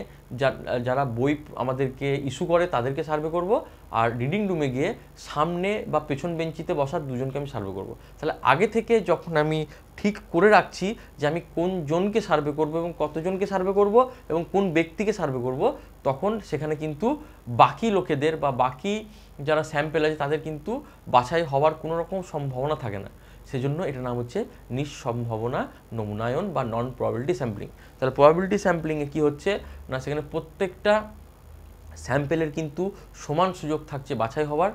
যারা বই আমাদেরকে ইস্যু করে তাদেরকে সার্ভে করব আর রিডিং রুমে গিয়ে সামনে বা পেছন বেঞ্চিতে বসার দুজনকে আমি সার্ভে করব তাহলে আগে থেকে যখন আমি ঠিক করে রাখছি যে আমি কোন জনকে সার্ভে করব এবং কতজনকে সার্ভে করব এবং কোন ব্যক্তিকে সার্ভে করব তখন সেখানে কিন্তু বাকি লোকেদের বা বাকি যারা স্যাম্পেল আছে তাদের কিন্তু বাছাই হওয়ার কোনো রকম সম্ভাবনা থাকে না সেজন্য এটার নাম হচ্ছে নিঃসম্ভাবনা নমুনায়ন বা নন প্রবাবিলিটি স্যাম্পলিং তাহলে প্রবাবিলিটি স্যাম্পলিংয়ে কী হচ্ছে না সেখানে প্রত্যেকটা স্যাম্পেলের কিন্তু সমান সুযোগ থাকছে বাছাই হওয়ার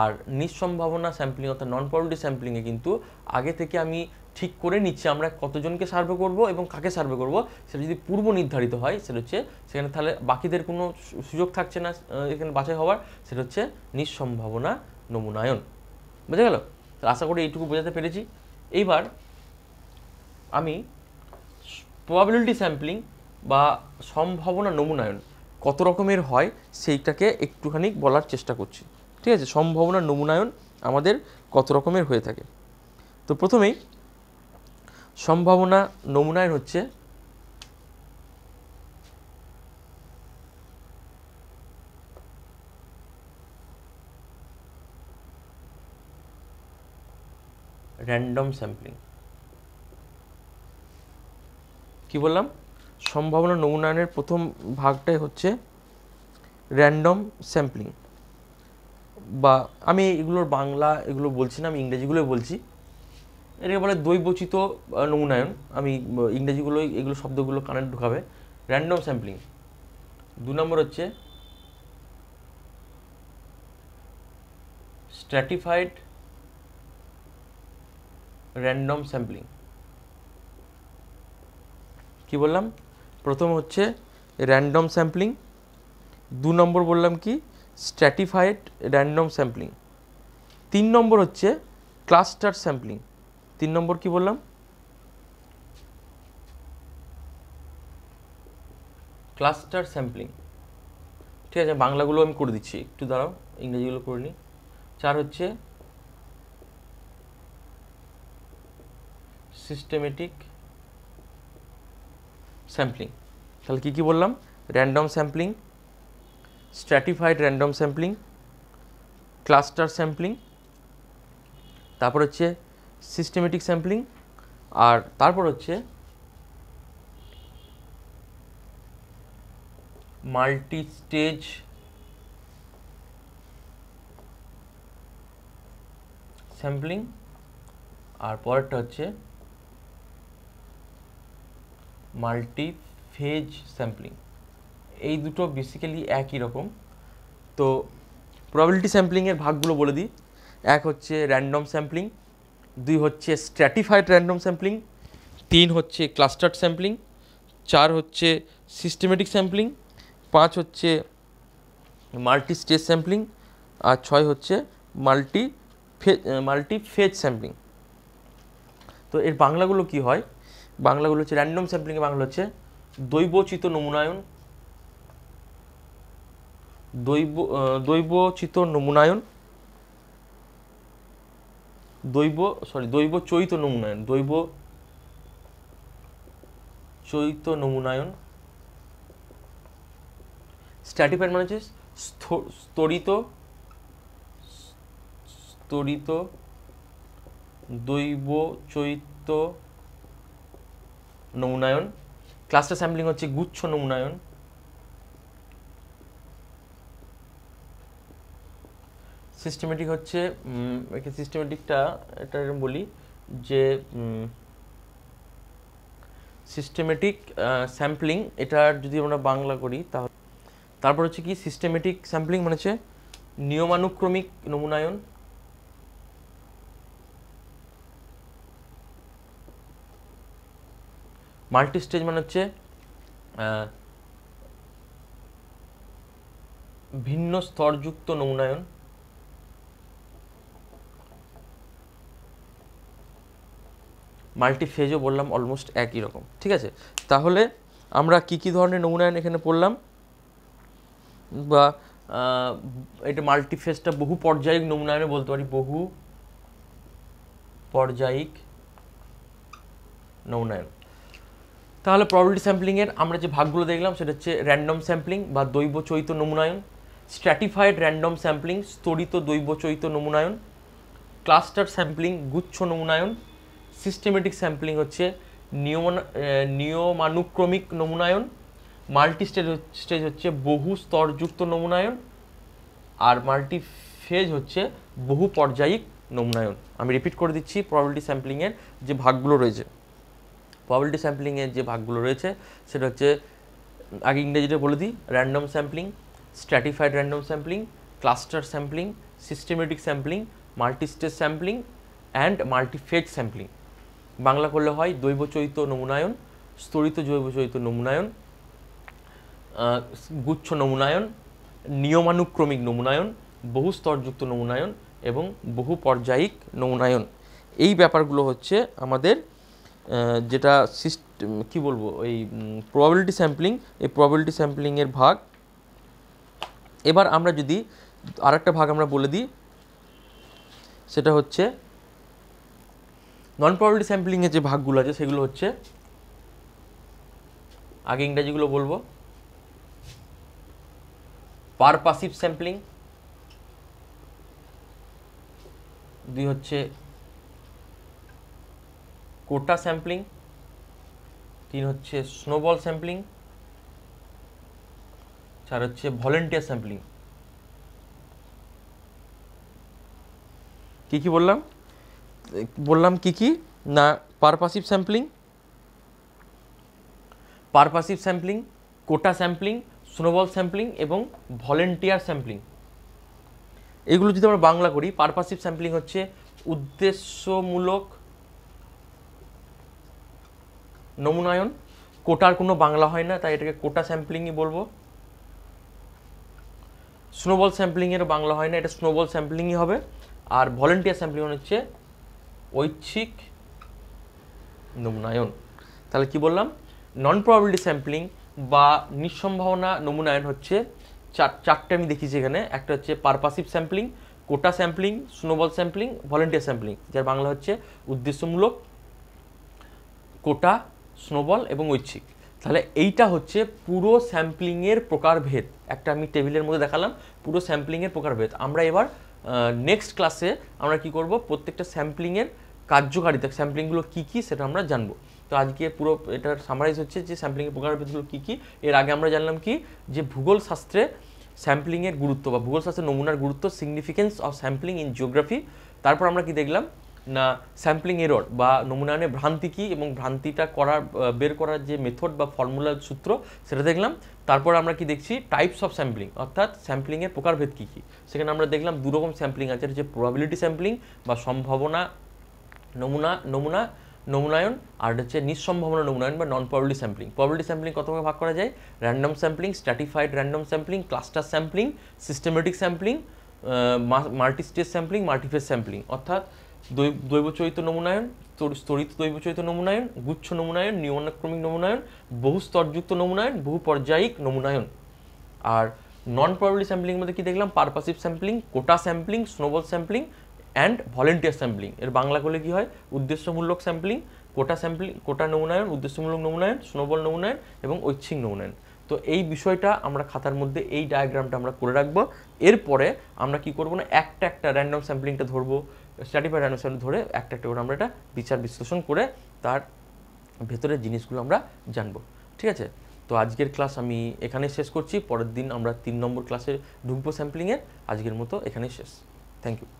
আর নিঃসম্ভাবনা স্যাম্পলিং অর্থাৎ নন পলিটি স্যাম্পলিংয়ে কিন্তু আগে থেকে আমি ঠিক করে নিচ্ছে আমরা কতজনকে সার্ভে করব এবং কাকে সার্ভে করব সেটা যদি পূর্ব নির্ধারিত হয় সেটা হচ্ছে সেখানে তাহলে বাকিদের কোনো সুযোগ থাকছে না এখানে বাছাই হওয়ার সেটা হচ্ছে নিঃসম্ভাবনা নমুনায়ন বুঝে গেল আশা করি এইটুকু বোঝাতে পেরেছি এইবার আমি প্রবাবিলিটি স্যাম্পলিং বা সম্ভাবনা নমুনায়ন কত রকমের হয় সেইটাকে একটুখানি বলার চেষ্টা করছি ঠিক আছে সম্ভাবনার নমুনায়ন আমাদের কত রকমের হয়ে থাকে তো প্রথমেই সম্ভাবনা নমুনায়ন হচ্ছে র্যান্ডম স্যাম্পলিং কি বললাম সম্ভাবনা নমুনায়নের প্রথম ভাগটাই হচ্ছে র্যান্ডম স্যাম্পলিং বা আমি এগুলোর বাংলা এগুলো বলছি না আমি ইংরেজিগুলোই বলছি এটাকে বলে দৈবচিত নমুনায়ন আমি ইংরেজিগুলোই এগুলো শব্দগুলো কানে ঢুকাবে র্যান্ডম স্যাম্পলিং দু নম্বর হচ্ছে স্ট্র্যাটিফাইড র্যান্ডম স্যাম্পলিং কি বললাম প্রথম হচ্ছে র্যান্ডম স্যাম্পলিং দু নম্বর বললাম কি স্ট্র্যাটিফাইড র্যান্ডম স্যাম্পলিং তিন নম্বর হচ্ছে ক্লাস্টার স্যাম্পলিং তিন নম্বর কি বললাম ক্লাস্টার স্যাম্পলিং ঠিক আছে বাংলাগুলো আমি করে দিচ্ছি একটু দাঁড়াও ইংরেজিগুলো করে নিই চার হচ্ছে সিস্টেমেটিক স্যাম্পলিং তাহলে কী কী বললাম random sampling stratified random sampling cluster sampling তারপর হচ্ছে সিস্টেমেটিক স্যাম্পলিং আর তারপর হচ্ছে মাল্টি স্টেজ স্যাম্পলিং আর পরেরটা হচ্ছে মাল্টিফেজ স্যাম্পলিং এই দুটো বেসিক্যালি একই রকম তো প্রবাবিলিটি স্যাম্পলিংয়ের ভাগগুলো বলে দিই এক হচ্ছে র্যান্ডম স্যাম্পলিং দুই হচ্ছে স্ট্র্যাটিফাইড র্যান্ডম স্যাম্পলিং তিন হচ্ছে ক্লাস্টার্ড স্যাম্পলিং চার হচ্ছে সিস্টেমেটিক স্যাম্পলিং পাঁচ হচ্ছে মাল্টি স্টেজ স্যাম্পলিং আর ছয় হচ্ছে মাল্টি ফে মাল্টি ফেজ স্যাম্পলিং তো এর বাংলাগুলো কি হয় বাংলাগুলো হচ্ছে র্যান্ডম স্যাম্পলিংয়ে বাংলা হচ্ছে দৈবচিত নমুনায়ন দৈব দৈবচিত নমুনায়ন দৈব সরি দৈব চৈত নমুনায়ন দৈব চৈত নমুনায়ন স্ট্র্যাটিফাইড মানে হচ্ছে স্তরিত স্তরিত দৈব চৈত্য নমুনায়ন ক্লাস্টার স্যাম্পলিং হচ্ছে গুচ্ছ নমুনায়ন সিস্টেমেটিক হচ্ছে সিস্টেমেটিকটা এটা বলি যে সিস্টেমেটিক স্যাম্পলিং এটা যদি আমরা বাংলা করি তাহলে তারপর হচ্ছে কি সিস্টেমেটিক স্যাম্পলিং মানে হচ্ছে নিয়মানুক্রমিক নমুনায়ন মাল্টি স্টেজ মানে হচ্ছে ভিন্ন স্তরযুক্ত নমুনায়ন মাল্টিফেজও বললাম অলমোস্ট একই রকম ঠিক আছে তাহলে আমরা কি কি ধরনের নমুনায়ন এখানে পড়লাম বা এটা মাল্টিফেজটা বহু পর্যায়িক নমুনায়নে বলতে পারি বহু পর্যায়িক নমুনায়ন তাহলে প্রবলিটি স্যাম্পলিংয়ের আমরা যে ভাগগুলো দেখলাম সেটা হচ্ছে র্যান্ডম স্যাম্পলিং বা দৈব চৈত নমুনায়ন স্ট্র্যাটিফাইড র্যান্ডম স্যাম্পলিং স্তরিত দৈব চৈত নমুনায়ন ক্লাস্টার স্যাম্পলিং গুচ্ছ নমুনায়ন সিস্টেমেটিক স্যাম্পলিং হচ্ছে নিয়ম নিয়মানুক্রমিক নমুনায়ন মাল্টি স্টেজ স্টেজ হচ্ছে বহু স্তরযুক্ত নমুনায়ন আর মাল্টি ফেজ হচ্ছে বহু পর্যায়িক নমুনায়ন আমি রিপিট করে দিচ্ছি প্রবলিটি স্যাম্পলিংয়ের যে ভাগগুলো রয়েছে প্রবাবিলিটি স্যাম্পলিংয়ের যে ভাগগুলো রয়েছে সেটা হচ্ছে আগে ইংরেজিতে বলে দিই random sampling stratified random sampling cluster sampling systematic sampling multistage sampling and multiphase sampling Bangla করলে হয় দৈবচরিত নমুনায়ন স্তরিত জৈবচরিত নমুনায়ন গুচ্ছ নমুনায়ন নিয়মানুক্রমিক নমুনায়ন বহু স্তরযুক্ত নমুনায়ন এবং বহু পর্যায়িক নমুনায়ন এই ব্যাপারগুলো হচ্ছে আমাদের যেটা সিস্টেম কি বলবো এই প্রবাবিলিটি স্যাম্পলিং এই প্রবাবিলিটি স্যাম্পলিংয়ের ভাগ এবার আমরা যদি আর ভাগ আমরা বলে দিই সেটা হচ্ছে নন প্রবাবিলিটি স্যাম্পলিংয়ের যে ভাগগুলো আছে সেগুলো হচ্ছে আগে ইংরাজিগুলো বলবো পারপাসিভ স্যাম্পলিং দুই হচ্ছে কোটা স্যাম্পলিং তিন হচ্ছে স্নোবল স্যাম্পলিং চার হচ্ছে ভলেন্টিয়ার স্যাম্পলিং কী কী বললাম বললাম কি কি না purposive sampling purposive sampling quota sampling snowball sampling এবং ভলেন্টিয়ার স্যাম্পলিং এগুলো যদি আমরা বাংলা করি পারপাসিভ স্যাম্পলিং হচ্ছে উদ্দেশ্যমূলক নমুনায়ন কোটার কোনো বাংলা হয় না তাই এটাকে কোটা স্যাম্পলিংই বলবো স্নোবল স্যাম্পলিংয়ের বাংলা হয় না এটা স্নোবল স্যাম্পলিংই হবে আর ভলেন্টিয়ার স্যাম্পলিং হচ্ছে ঐচ্ছিক নমুনায়ন তাহলে কি বললাম নন প্রবাবিলিটি স্যাম্পলিং বা নিঃসম্ভাবনা নমুনায়ন হচ্ছে চার চারটে আমি দেখিছি এখানে একটা হচ্ছে purposive sampling quota sampling snowball sampling volunteer sampling যার বাংলা হচ্ছে উদ্দেশ্যমূলক কোটা স্নোবল এবং ঐচ্ছিক তাহলে এইটা হচ্ছে পুরো স্যাম্পলিংয়ের প্রকারভেদ একটা আমি টেবিলের মধ্যে দেখালাম পুরো স্যাম্পলিংয়ের প্রকারভেদ আমরা এবার নেক্সট ক্লাসে আমরা কি করব প্রত্যেকটা স্যাম্পলিংয়ের কার্যকারিতা স্যাম্পলিংগুলো কী কী সেটা আমরা জানবো তো আজকে পুরো এটার সামারাইজ হচ্ছে যে স্যাম্পলিংয়ের প্রকারভেদগুলো কী কী এর আগে আমরা জানলাম কি যে ভূগোল শাস্ত্রে স্যাম্পলিংয়ের গুরুত্ব বা ভূগোল শাস্ত্রের নমুনার গুরুত্ব significance of sampling in geography তারপর আমরা কি দেখলাম না স্যাম্পলিং এরর বা নিয়ে ভ্রান্তি কী এবং ভ্রান্তিটা করার বের করার যে মেথড বা ফর্মুলার সূত্র সেটা দেখলাম তারপর আমরা কি দেখছি টাইপস অফ স্যাম্পলিং অর্থাৎ স্যাম্পলিংয়ের প্রকারভেদ কী কী সেখানে আমরা দেখলাম দুরকম স্যাম্পলিং আছে যে প্রবাবিলিটি স্যাম্পলিং বা সম্ভাবনা নমুনা নমুনা নমুনায়ন আর হচ্ছে নিঃসম্ভাবনা নমুনায়ন বা non probability sampling probability sampling কতভাবে ভাগ করা যায় random sampling stratified random sampling cluster sampling systematic sampling multi stage sampling multiphase sampling অর্থাৎ দৈবচরিত নমুনায়ন স্তরিত দৈবচরিত নমুনায়ন গুচ্ছ নমুনায়ন নিয়মাক্রমিক নমুনায়ন বহু স্তরযুক্ত নমুনায়ন বহু পর্যায়িক নমুনায়ন আর নন প্রবলি স্যাম্পলিং মধ্যে কী দেখলাম purposive sampling quota sampling snowball sampling and volunteer sampling এর বাংলা করলে কী হয় উদ্দেশ্যমূলক স্যাম্পলিং কোটা স্যাম্পলিং কোটা নমুনায়ন উদ্দেশ্যমূলক নমুনায়ন স্নোবল নমুনায়ন এবং ঐচ্ছিক নমুনায়ন তো এই বিষয়টা আমরা খাতার মধ্যে এই ডায়াগ্রামটা আমরা করে রাখবো এরপরে আমরা কি করবো না একটা একটা র্যান্ডম স্যাম্পলিংটা ধরবো স্ট্র্যাটিফাইড ডাইনোসর ধরে একটা একটা করে আমরা এটা বিচার বিশ্লেষণ করে তার ভেতরের জিনিসগুলো আমরা জানব ঠিক আছে তো আজকের ক্লাস আমি এখানেই শেষ করছি পরের দিন আমরা তিন নম্বর ক্লাসে ঢুকবো স্যাম্পলিংয়ের আজকের মতো এখানেই শেষ থ্যাংক ইউ